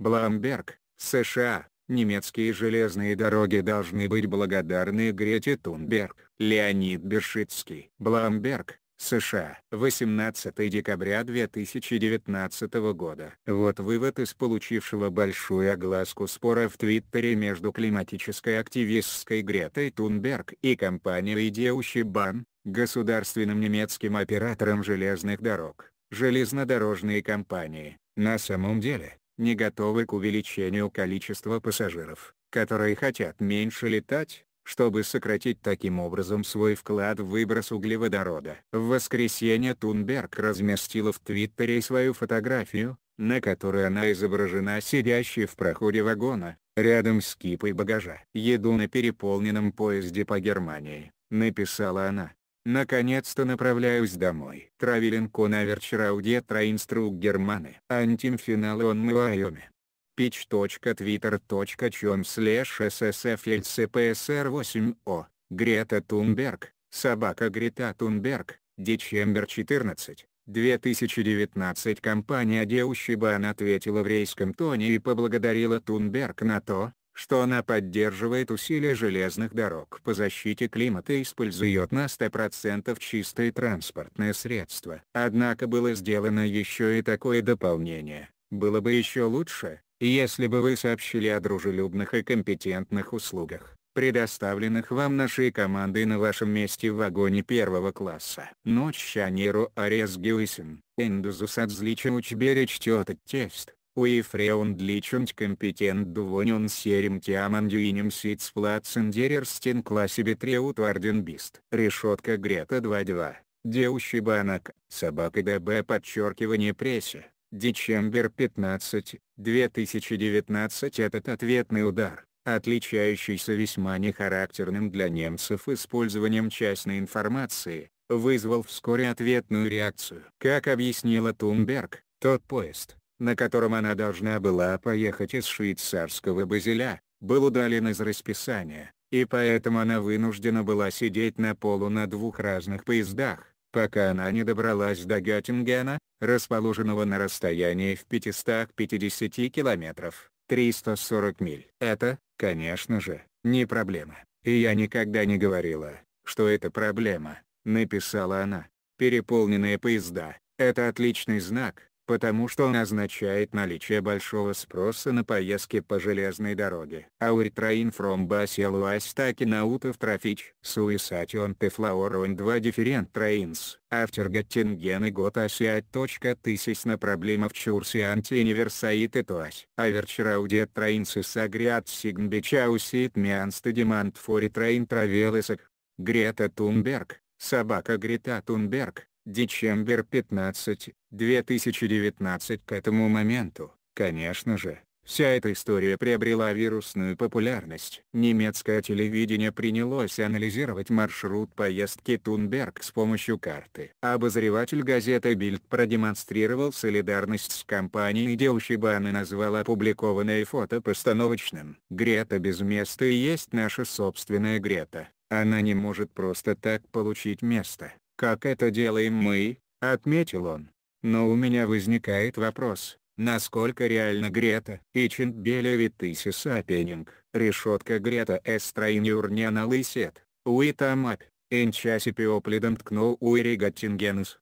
Бламберг, США, немецкие железные дороги должны быть благодарны Грете Тунберг, Леонид Бершицкий. Бламберг, США. 18 декабря 2019 года. Вот вывод из получившего большую огласку спора в Твиттере между климатической активисткой Гретой Тунберг и компанией Deutsche Bahn, государственным немецким оператором железных дорог, Железнодорожные компании. На самом деле, не готовы к увеличению количества пассажиров, которые хотят меньше летать, чтобы сократить таким образом свой вклад в выброс углеводорода. В воскресенье Тунберг разместила в Твиттере свою фотографию, на которой она изображена сидящей в проходе вагона, рядом с кипой багажа. «Еду на переполненном поезде по Германии», — написала она. Наконец-то направляюсь домой. Травеленко наверчера удетра инструк Германы. Антимфинал он мы Майами. pitch.twitter.com slash ssflcpsr 8 о Грета Тунберг, собака Грета Тунберг, Дечембер 14, 2019 компания Деущиба ответила в рейском тоне и поблагодарила Тунберг на то, что она поддерживает усилия железных дорог по защите климата и использует на 100% чистые транспортные средства. Однако было сделано еще и такое дополнение. Было бы еще лучше, если бы вы сообщили о дружелюбных и компетентных услугах, предоставленных вам нашей командой на вашем месте в вагоне первого класса. Ночь Шаниру Арес Гюисен, Эндузус отзлича учбереч тет тест. Уефреундличунт компетент дувонен серим тиамандюинем сицплацен дерерстен классибе треут орден бист. Решетка Грета 2.2. Деущий банок, собака ДБ подчеркивание прессе, Дечембер 15, 2019 Этот ответный удар, отличающийся весьма нехарактерным для немцев использованием частной информации, вызвал вскоре ответную реакцию. Как объяснила Тунберг, тот поезд, на котором она должна была поехать из швейцарского Базеля, был удален из расписания, и поэтому она вынуждена была сидеть на полу на двух разных поездах, пока она не добралась до Геттингена, расположенного на расстоянии в 550 километров, 340 миль. Это, конечно же, не проблема. И я никогда не говорила, что это проблема, написала она. Переполненные поезда — это отличный знак, потому что он означает наличие большого спроса на поездки по железной дороге. Ауритраин from Basel was taken out of traffic. Suicide flower on два different trains. After Göttingen и Gotasiat.Тысяч на проблема в Чурсе антиниверсаит и тоась. Аверчраудет trains is agreed significant means to demand for train travelers. Грета Тунберг, собака Грета Тунберг, Дечембер 15, 2019 К этому моменту, конечно же, вся эта история приобрела вирусную популярность. Немецкое телевидение принялось анализировать маршрут поездки Тунберг с помощью карты. Обозреватель газеты Bild продемонстрировал солидарность с компанией Деушибан и назвал опубликованное фото постановочным. «Грета без места и есть наша собственная Грета. Она не может просто так получить место как это делаем мы, отметил он. Но у меня возникает вопрос, насколько реально Грета и Чинбеля Витыси Сапенинг, решетка Грета Эстрайнюр не налысет, Уитамап, Инчаси Пиоплидом ткнул Уиригатингенс.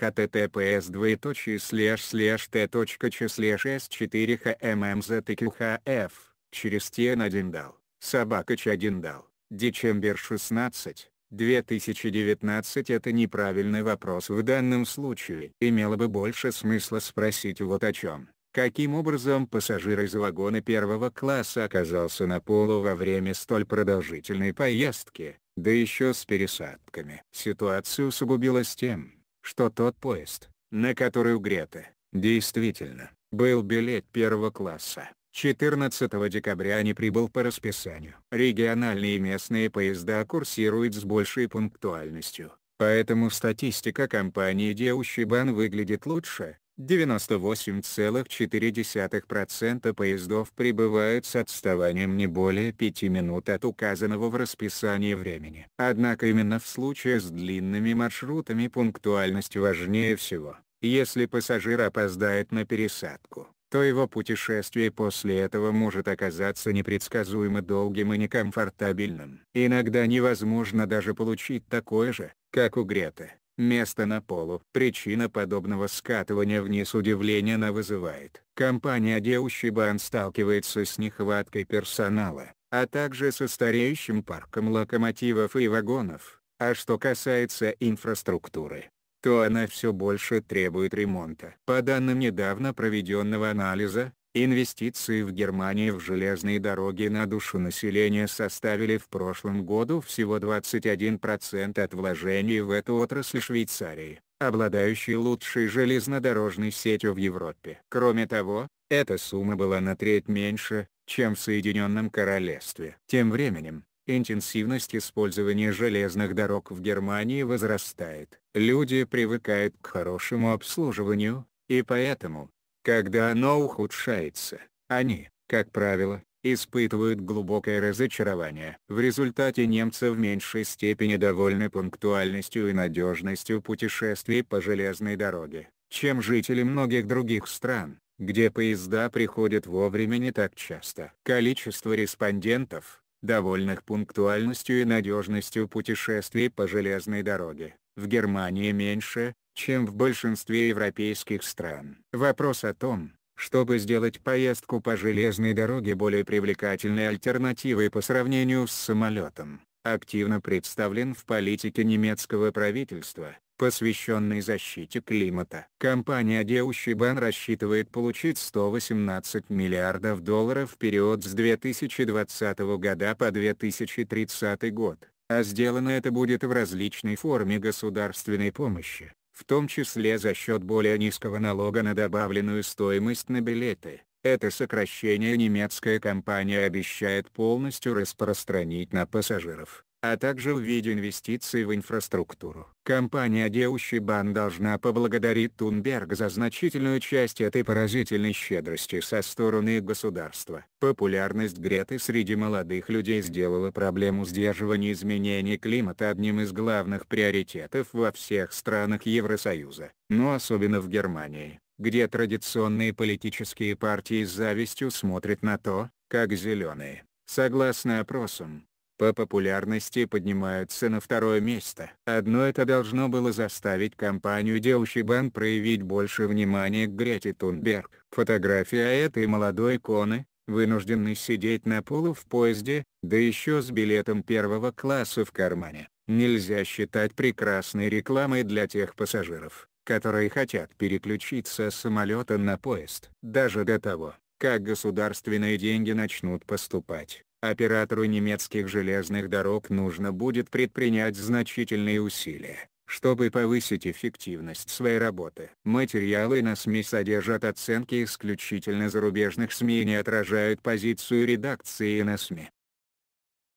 https двоеточие слэш слэш т точка ч слэш с 4 хммзтqхф через тен один дал, собака ч один дал, дичембер 16. 2019 это неправильный вопрос в данном случае. Имело бы больше смысла спросить вот о чем. Каким образом пассажир из вагона первого класса оказался на полу во время столь продолжительной поездки, да еще с пересадками? Ситуация усугубилась тем, что тот поезд, на который у Греты, действительно, был билет первого класса. 14 декабря не прибыл по расписанию. Региональные и местные поезда курсируют с большей пунктуальностью, поэтому статистика компании Деущибан выглядит лучше. 98,4% поездов прибывают с отставанием не более 5 минут от указанного в расписании времени. Однако именно в случае с длинными маршрутами пунктуальность важнее всего, если пассажир опоздает на пересадку то его путешествие после этого может оказаться непредсказуемо долгим и некомфортабельным. Иногда невозможно даже получить такое же, как у Грета. Место на полу. Причина подобного скатывания вниз удивления на вызывает. Компания Деущибан сталкивается с нехваткой персонала, а также со стареющим парком локомотивов и вагонов. А что касается инфраструктуры, то она все больше требует ремонта. По данным недавно проведенного анализа, Инвестиции в Германии в железные дороги на душу населения составили в прошлом году всего 21% от вложений в эту отрасль Швейцарии, обладающей лучшей железнодорожной сетью в Европе. Кроме того, эта сумма была на треть меньше, чем в Соединенном Королевстве. Тем временем, интенсивность использования железных дорог в Германии возрастает. Люди привыкают к хорошему обслуживанию, и поэтому, когда оно ухудшается, они, как правило, испытывают глубокое разочарование. В результате немцы в меньшей степени довольны пунктуальностью и надежностью путешествий по железной дороге, чем жители многих других стран, где поезда приходят вовремя не так часто. Количество респондентов, довольных пунктуальностью и надежностью путешествий по железной дороге. В Германии меньше, чем в большинстве европейских стран. Вопрос о том, чтобы сделать поездку по железной дороге более привлекательной альтернативой по сравнению с самолетом, активно представлен в политике немецкого правительства, посвященный защите климата. Компания Deutsche Bahn рассчитывает получить 118 миллиардов долларов в период с 2020 года по 2030 год, а сделано это будет в различной форме государственной помощи, в том числе за счет более низкого налога на добавленную стоимость на билеты. Это сокращение немецкая компания обещает полностью распространить на пассажиров а также в виде инвестиций в инфраструктуру. Компания Deutsche Bahn должна поблагодарить Тунберг за значительную часть этой поразительной щедрости со стороны государства. Популярность Греты среди молодых людей сделала проблему сдерживания изменений климата одним из главных приоритетов во всех странах Евросоюза, но особенно в Германии где традиционные политические партии с завистью смотрят на то, как зеленые, согласно опросам, по популярности поднимаются на второе место. Одно это должно было заставить компанию Deutsche Bahn проявить больше внимания к Грете Тунберг. Фотография этой молодой иконы, вынужденной сидеть на полу в поезде, да еще с билетом первого класса в кармане, нельзя считать прекрасной рекламой для тех пассажиров, которые хотят переключиться с самолета на поезд. Даже до того, как государственные деньги начнут поступать оператору немецких железных дорог нужно будет предпринять значительные усилия, чтобы повысить эффективность своей работы. Материалы на СМИ содержат оценки исключительно зарубежных СМИ и не отражают позицию редакции на СМИ.